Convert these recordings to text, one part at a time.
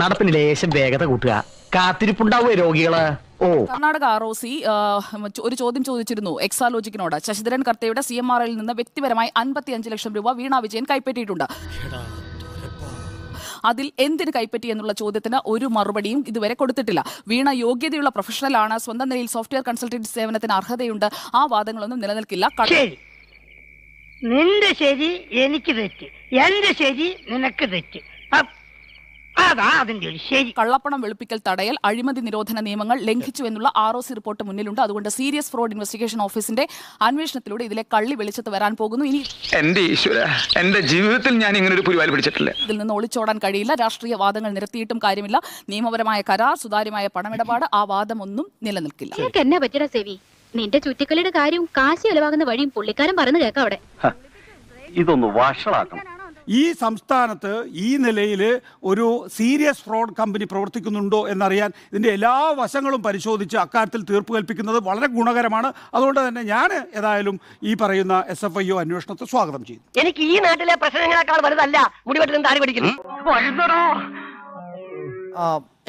നടപ്പിന് ലേശം വേഗത കൂട്ടുക കാത്തിരിപ്പുണ്ടാവുക രോഗികള് കർണാടക ആർ ഒ സി ഒരു ചോദ്യം ചോദിച്ചിരുന്നു എക്സാലോജിക്കിനോട് ശശിധരൻ കർത്തയുടെ സി എം ആർ എല്ലിൽ നിന്ന് വ്യക്തിപരമായി അൻപത്തിയഞ്ച് ലക്ഷം രൂപ വീണ വിജയൻ കൈപ്പറ്റിയിട്ടുണ്ട് അതിൽ എന്തിന് കൈപ്പറ്റി എന്നുള്ള ചോദ്യത്തിന് ഒരു മറുപടിയും ഇതുവരെ കൊടുത്തിട്ടില്ല വീണ യോഗ്യതയുള്ള പ്രൊഫഷണലാണ് സ്വന്തം നിലയിൽ സോഫ്റ്റ്വെയർ കൺസൾട്ടന്റ് സേവനത്തിന് അർഹതയുണ്ട് ആ വാദങ്ങളൊന്നും നിലനിൽക്കില്ല നിന്റെ ശരി എനിക്ക് തെറ്റ് എന്റെ ശരി നിനക്ക് തെറ്റ് അതാ അതിന്റെ ഒരു ശരി കള്ളപ്പണം വെളുപ്പിക്കൽ തടയൽ അഴിമതി നിരോധന നിയമങ്ങൾ ലംഘിച്ചു എന്നുള്ള ആർ ഒ സി റിപ്പോർട്ട് മുന്നിലുണ്ട് അതുകൊണ്ട് സീരിയസ് ഫ്രോഡ് ഇൻവെസ്റ്റിഗേഷൻ ഓഫീസിന്റെ അന്വേഷണത്തിലൂടെ ഇതിലെ കള്ളി വെളിച്ചത്ത് വരാൻ പോകുന്നു ഇനി എന്റെ ഈശ്വര എന്റെ ജീവിതത്തിൽ ഞാൻ ഇങ്ങനെ ഒരു പുലിവാൽ പിടിച്ചിട്ടില്ല ഇതിൽ നിന്ന് ഒളിച്ചോടാൻ കഴിയില്ല രാഷ്ട്രീയ വാദങ്ങൾ നിരത്തിയിട്ടും കാര്യമില്ല നിയമപരമായ കരാർ സുതാര്യമായ പണമിടപാട് ആ വാദം ഒന്നും നിലനിൽക്കില്ല എന്നാ പറ്റട സെവി നിന്റെ ചുറ്റിക്കളിയുടെ കാര്യവും കാശി ചെലവാകുന്ന വഴിയും പുള്ളിക്കാരൻ പറഞ്ഞു കേൾക്കാം അവിടെ ഇതൊന്ന് വഷളാക്കണം ഈ സംസ്ഥാനത്ത് ഈ നിലയിൽ ഒരു സീരിയസ് ഫ്രോഡ് കമ്പനി പ്രവർത്തിക്കുന്നുണ്ടോ എന്നറിയാൻ ഇതിൻ്റെ എല്ലാ വശങ്ങളും പരിശോധിച്ച് അക്കാര്യത്തിൽ തീർപ്പ് കൽപ്പിക്കുന്നത് വളരെ ഗുണകരമാണ് അതുകൊണ്ട് തന്നെ ഞാൻ ഏതായാലും ഈ പറയുന്ന എസ് എഫ് ഐ ഒ അന്വേഷണത്തെ സ്വാഗതം ചെയ്യുന്നു എനിക്ക് ഈ നാട്ടിലെ പ്രശ്നങ്ങളെക്കാൾ വലുതല്ല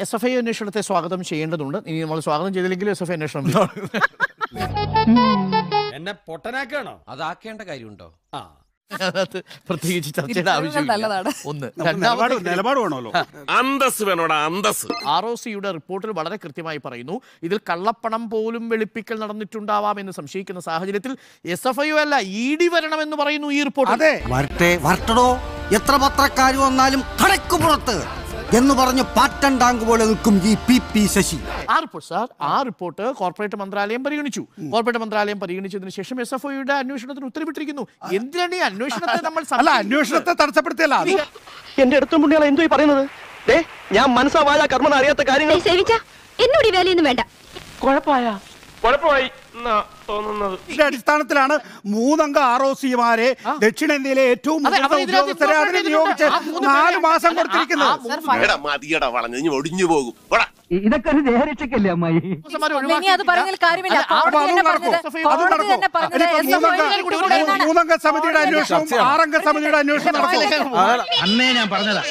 എസ് എഫ് ഐ അന്വേഷണത്തെ സ്വാഗതം ചെയ്യേണ്ടതുണ്ട് ഇനി നമ്മൾ സ്വാഗതം ചെയ്തില്ലെങ്കിൽ എസ് എഫ് ഐ അന്വേഷണം എന്നെ പൊട്ടനാക്കാണോ അതാക്കേണ്ട കാര്യമുണ്ടോ ആ അതിനകത്ത് പ്രത്യേകിച്ച് ചർച്ചയുടെ ആവശ്യമില്ല ഒന്ന് രണ്ടാമത് നിലപാട് വേണമല്ലോ അന്തസ് വേണോടാ അന്തസ് ആർ ഒ സിയുടെ റിപ്പോർട്ടിൽ വളരെ കൃത്യമായി പറയുന്നു ഇതിൽ കള്ളപ്പണം പോലും വെളുപ്പിക്കൽ നടന്നിട്ടുണ്ടാവാം എന്ന് സംശയിക്കുന്ന സാഹചര്യത്തിൽ എസ് എഫ് ഐ അല്ല ഇ ഡി എന്ന് പറയുന്നു ഈ റിപ്പോർട്ട് അതെ വരട്ടെ വരട്ടടോ എത്ര പത്രക്കാർ വന്നാലും കടക്ക് പുറത്ത് എന്ന് പറഞ്ഞ് പാറ്റൻ ടാങ്ക് പോലെ നിൽക്കും ഈ പി പി ശശി ആ റിപ്പോർട്ട് സാർ ആ റിപ്പോർട്ട് കോർപ്പറേറ്റ് മന്ത്രാലയം പരിഗണിച്ചു കോർപ്പറേറ്റ് മന്ത്രാലയം പരിഗണിച്ചതിന് ശേഷം എസ് എഫ് ഒയുടെ അന്വേഷണത്തിന് ഉത്തരവിട്ടിരിക്കുന്നു എന്തിനാണ് ഈ അന്വേഷണത്തെ നമ്മൾ അല്ല അന്വേഷണത്തെ തടസ്സപ്പെടുത്തിയല്ല എന്റെ അടുത്തും പുണ്യാളെ എന്തോ പറയുന്നത് ഞാൻ മനസ്സാവായ കർമ്മം അറിയാത്ത കാര്യങ്ങൾ എന്നോട് വേലയൊന്നും വേണ്ട കുഴപ്പമായ കുഴപ്പമായി ഇതിന്റെ അടിസ്ഥാനത്തിലാണ് മൂന്നംഗ ആർ ഒ സിമാരെ ദക്ഷിണേന്ത്യയിലെ ഏറ്റവും നിയോഗിച്ച് നാല് മാസം കൊടുത്തിരിക്കുന്നത് എടാ ഒടിഞ്ഞു പോകും ഇതൊക്കെ ഒരു ദേഹരക്ഷക്കല്ലേ അമ്മായി അത് കാര്യമില്ല മൂന്നംഗ സമിതിയുടെ അന്വേഷണം ആറംഗ സമിതിയുടെ അന്വേഷണം നടക്കും അന്നേ ഞാൻ പറഞ്ഞതാ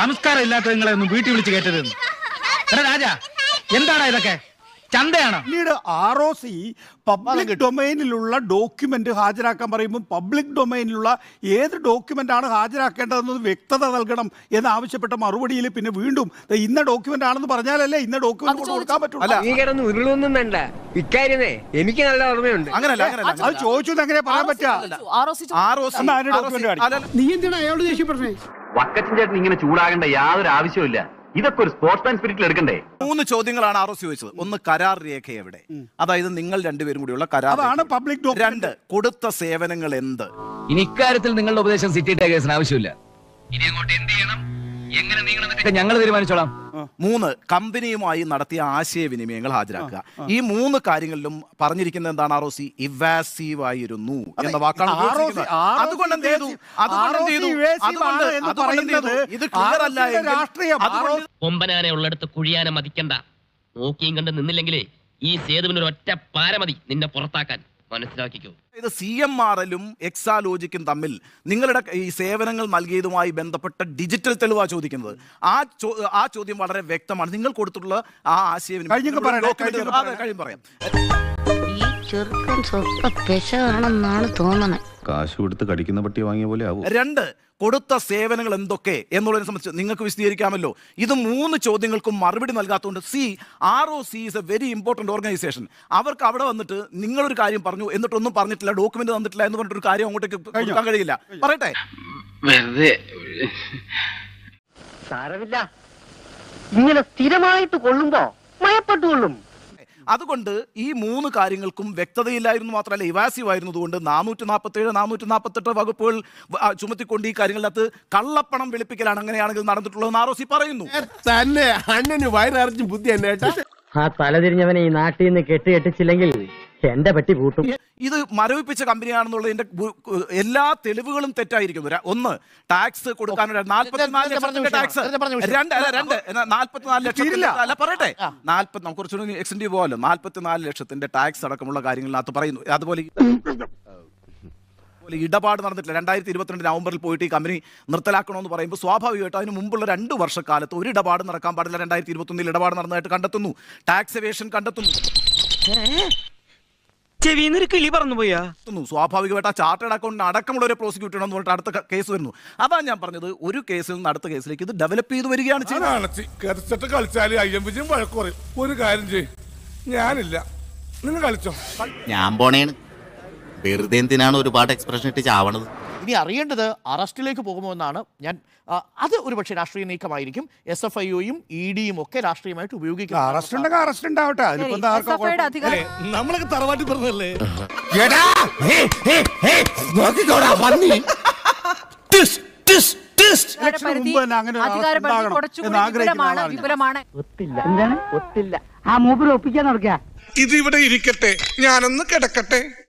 സംസ്കാരം ഇല്ലാത്ത നിങ്ങളെ ഒന്നും വീട്ടിൽ വിളിച്ച് കേട്ടത് എടാ രാജാ എന്താടാ ഇതൊക്കെ ചന്തയാണ് പിന്നീട് ആർ ഒ സി പബ്ലിക് ഡൊമൈനിലുള്ള ഡോക്യുമെന്റ് ഹാജരാക്കാൻ പറയുമ്പോൾ പബ്ലിക് ഡൊമൈനിലുള്ള ഏത് ഡോക്യുമെന്റ് ആണ് ഹാജരാക്കേണ്ടതെന്ന് വ്യക്തത നൽകണം എന്ന് ആവശ്യപ്പെട്ട മറുപടിയിൽ പിന്നെ വീണ്ടും ദേ ഇന്ന ഡോക്യുമെന്റ് ആണെന്ന് പറഞ്ഞാലല്ലേ ഇന്ന ഡോക്യുമെന്റ് കൊണ്ട് കൊടുക്കാൻ പറ്റുള്ളൂ നീ കിടന്ന് ഉരുളൊന്നും വേണ്ട എനിക്ക് നല്ല ഓർമ്മയുണ്ട് അങ്ങനല്ല അത് ചോദിച്ചു എന്ന് എങ്ങനെ പറയാൻ പറ്റുക ആർ ഒ സി ഡോക്യുമെന്റ് കാണിക്കും. നീ എന്തിനാ അയാളോട് ദേഷ്യപ്പെട്ടേ വക്കച്ചൻ ചേട്ടൻ ഇങ്ങനെ ചൂടാകേണ്ട യാതൊരു ആവശ്യമില്ല ഇതൊക്കെ ഒരു സ്പോർട്സ്മാൻ സ്പിരിറ്റിൽ എടുക്കണ്ടേ മൂന്ന് ചോദ്യങ്ങളാണ് ആർ ചോദിച്ചത് ഒന്ന് കരാർ രേഖ എവിടെ അതായത് നിങ്ങൾ രണ്ടുപേരും കൂടിയുള്ള കരാർ അതാണ് പബ്ലിക് രണ്ട് കൊടുത്ത സേവനങ്ങൾ എന്ത് ഇനി ഇക്കാര്യത്തിൽ നിങ്ങളുടെ ഉപദേശം സിറ്റി ടൈഗേഴ്സിന് ആവശ്യമില്ല ഇനി അങ്ങോട്ട് എന്ത് ചെയ്യണം എങ്ങനെ ഞങ്ങൾ തീരുമാനിച്ചോളാം മൂന്ന് കമ്പനിയുമായി നടത്തിയ ആശയവിനിമയങ്ങൾ ഹാജരാക്കുക ഈ മൂന്ന് കാര്യങ്ങളിലും പറഞ്ഞിരിക്കുന്നത് എന്താണ് ആർ ഒ സി ഇവാസീവ് ആയിരുന്നു എന്ന വാക്കാണ് അതുകൊണ്ട് എന്ത് ചെയ്തു അതുകൊണ്ട് അതുകൊണ്ട് ഇത് ക്ലിയർ അല്ല ഉള്ളിടത്ത് കുഴിയാനെ മതിക്കണ്ട നോക്കിയും കണ്ട് നിന്നില്ലെങ്കിലേ ഈ സേതുവിനൊരു ഒറ്റ പാരമതി നിന്നെ പുറത്താക്കാൻ മനസ്സിലാക്കിക്കോ ഇത് സി എം ആർ എല്ലും എക്സാലോജിക്കും തമ്മിൽ നിങ്ങളുടെ ഈ സേവനങ്ങൾ നൽകിയതുമായി ബന്ധപ്പെട്ട ഡിജിറ്റൽ തെളിവാണ് ചോദിക്കുന്നത് ആ ആ ചോദ്യം വളരെ വ്യക്തമാണ് നിങ്ങൾ കൊടുത്തിട്ടുള്ള ആ ആശയം കഴിയും പറയാം ചെറുക്കൻ സ്വപ്പ തോന്നണേ കാശ് കൊടുത്ത് കടിക്കുന്ന പട്ടി വാങ്ങിയ പോലെ ആവും രണ്ട് കൊടുത്ത സേവനങ്ങൾ എന്തൊക്കെ എന്നുള്ളതിനെ സംബന്ധിച്ച് നിങ്ങൾക്ക് വിശദീകരിക്കാമല്ലോ ഇത് മൂന്ന് ചോദ്യങ്ങൾക്കും മറുപടി നൽകാത്തതുകൊണ്ട് C R O C is a very important organisation അവർക്ക് അവിടെ വന്നിട്ട് നിങ്ങളൊരു കാര്യം പറഞ്ഞു എന്നിട്ടൊന്നും പറഞ്ഞിട്ടില്ല ഡോക്യുമെന്റ് തന്നിട്ടില്ല എന്ന് പറഞ്ഞിട്ട് ഒരു കാര്യം അങ്ങോട്ടേക്ക് കൊടുക്കാൻ കഴിയില്ല പറയട്ടെ വെറുതെ സാരമില്ല ഇങ്ങനെ സ്ഥിരമായിട്ട് കൊള്ളുമ്പോ മയപ്പെട്ടു കൊള്ളും അതുകൊണ്ട് ഈ മൂന്ന് കാര്യങ്ങൾക്കും വ്യക്തതയില്ലായിരുന്നു മാത്രമല്ല ഇവാസീവ് ആയിരുന്നതുകൊണ്ട് നാനൂറ്റി നാൽപ്പത്തേഴ് നാനൂറ്റി നാൽപ്പത്തെട്ട് വകുപ്പുകൾ ചുമത്തിക്കൊണ്ട് ഈ കാര്യങ്ങളിനകത്ത് കള്ളപ്പണം വെളുപ്പിക്കലാണ് അങ്ങനെയാണെങ്കിൽ നടന്നിട്ടുള്ളതെന്ന് ആർ ഒ സി പറയുന്നു തന്നെ അണ്ണന് വയറിറച്ചും ബുദ്ധി തന്നെ ആ തലതിരിഞ്ഞവനെ ഈ നാട്ടിൽ നിന്ന് കെട്ടി കെട്ടിച്ചില്ലെങ്കിൽ എന്റെ പറ്റി പൂട്ടും ഇത് മരവിപ്പിച്ച കമ്പനിയാണെന്നുള്ളതിന്റെ എല്ലാ തെളിവുകളും തെറ്റായിരിക്കുന്നു ഒന്ന് ടാക്സ് കൊടുക്കാനുള്ള ലക്ഷത്തിന്റെ ടാക്സ് രണ്ട് രണ്ട് നാല്പത്തിനാല് അല്ല പറയട്ടെ നമുക്ക് കുറച്ചുകൂടി ലക്ഷത്തിന്റെ ടാക്സ് അടക്കമുള്ള കാര്യങ്ങളിനകത്ത് പറയുന്നു അതുപോലെ ഇടപാട് നടന്നിട്ടില്ല രണ്ടായിരത്തി ഇരുപത്തിരണ്ട് നവംബറിൽ പോയിട്ട് ഈ കമ്പനി നിർത്തലാക്കണമെന്ന് പറയുമ്പോൾ സ്വാഭാവികമായിട്ട് അതിന് മുമ്പുള്ള രണ്ട് വർഷക്കാലത്ത് ഒരു ഇടപാട് നടക്കാൻ പാടില്ല രണ്ടായിരത്തി ഇരുപത്തൊന്നിൽ ഇടപാട് നടന്നതായിട്ട് കണ്ടെത്തുന്നു ടാക്സ് എവേഷൻ കണ്ടെത്തുന്നു സ്വാഭാവികമായിട്ട് ആ ചാർട്ടേഡ് ഒരു എന്ന് പറഞ്ഞിട്ട് അടുത്ത കേസ് വരുന്നു ഞാൻ പറഞ്ഞത് ഒരു കേസിൽ അടുത്ത കേസിലേക്ക് ഇത് ഡെവലപ്പ് വരികയാണ് ഒരു കാര്യം ഞാനില്ല ഞാൻ പോണേണ് വെറുതെ എന്തിനാണ് ഒരുപാട് എക്സ്പ്രഷൻ ഇട്ട് ചാവണത് ഇനി അറിയേണ്ടത് അറസ്റ്റിലേക്ക് പോകുമോ എന്നാണ് ഞാൻ അത് ഒരുപക്ഷെ രാഷ്ട്രീയ നീക്കമായിരിക്കും എസ് എഫ് ഐയും ഇ e ഡിയും ഒക്കെ രാഷ്ട്രീയമായിട്ട് ഉപയോഗിക്കും അറസ്റ്റ് ഉണ്ടെങ്കിൽ അറസ്റ്റ് ഉണ്ടാവട്ടെ നമ്മളൊക്കെ തറവാട്ടി പറഞ്ഞല്ലേ ഒത്തില്ല ആ മൂപ്പര് ഒപ്പിക്കാൻ നടക്കുക ഇത് ഇവിടെ ഇരിക്കട്ടെ ഞാനൊന്ന് കിടക്കട്ടെ